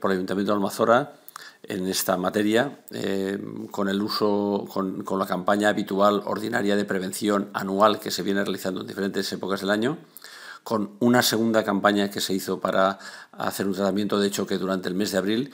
por el Ayuntamiento de Almazora en esta materia eh, con el uso, con, con, la campaña habitual ordinaria de prevención anual que se viene realizando en diferentes épocas del año, con una segunda campaña que se hizo para hacer un tratamiento de hecho que durante el mes de abril